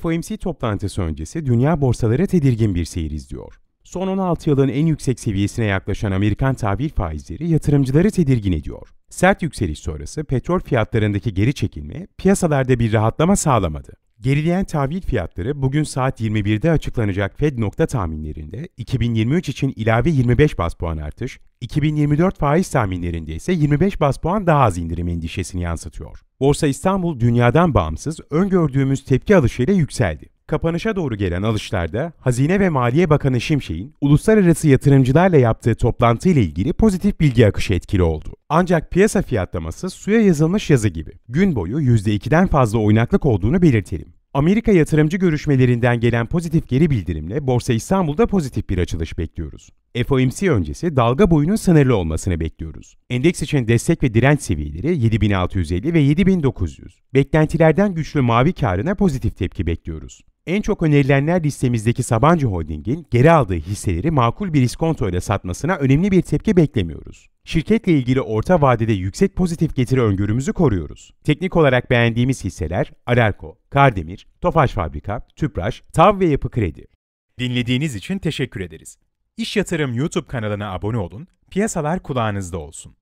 FOMC toplantısı öncesi dünya borsaları tedirgin bir seyir izliyor. Son 16 yılın en yüksek seviyesine yaklaşan Amerikan tahvil faizleri yatırımcıları tedirgin ediyor. Sert yükseliş sonrası petrol fiyatlarındaki geri çekilme piyasalarda bir rahatlama sağlamadı. Gerileyen tahvil fiyatları bugün saat 21'de açıklanacak Fed nokta tahminlerinde 2023 için ilave 25 bas puan artış, 2024 faiz tahminlerinde ise 25 bas puan daha az indirim endişesini yansıtıyor. Borsa İstanbul dünyadan bağımsız öngördüğümüz tepki alışıyla yükseldi. Kapanışa doğru gelen alışlarda Hazine ve Maliye Bakanı Şimşek'in uluslararası yatırımcılarla yaptığı toplantı ile ilgili pozitif bilgi akışı etkili oldu. Ancak piyasa fiyatlaması suya yazılmış yazı gibi. Gün boyu %2'den fazla oynaklık olduğunu belirtelim. Amerika yatırımcı görüşmelerinden gelen pozitif geri bildirimle Borsa İstanbul'da pozitif bir açılış bekliyoruz. FOMC öncesi dalga boyunun sınırlı olmasını bekliyoruz. Endeks için destek ve direnç seviyeleri 7650 ve 7900. Beklentilerden güçlü mavi karına pozitif tepki bekliyoruz. En çok önerilenler listemizdeki Sabancı Holding'in geri aldığı hisseleri makul bir iskonto ile satmasına önemli bir tepki beklemiyoruz. Şirketle ilgili orta vadede yüksek pozitif getiri öngörümüzü koruyoruz. Teknik olarak beğendiğimiz hisseler Alerko, Kardemir, Tofaş Fabrika, Tüpraş, Tav ve Yapı Kredi. Dinlediğiniz için teşekkür ederiz. İş Yatırım YouTube kanalına abone olun, piyasalar kulağınızda olsun.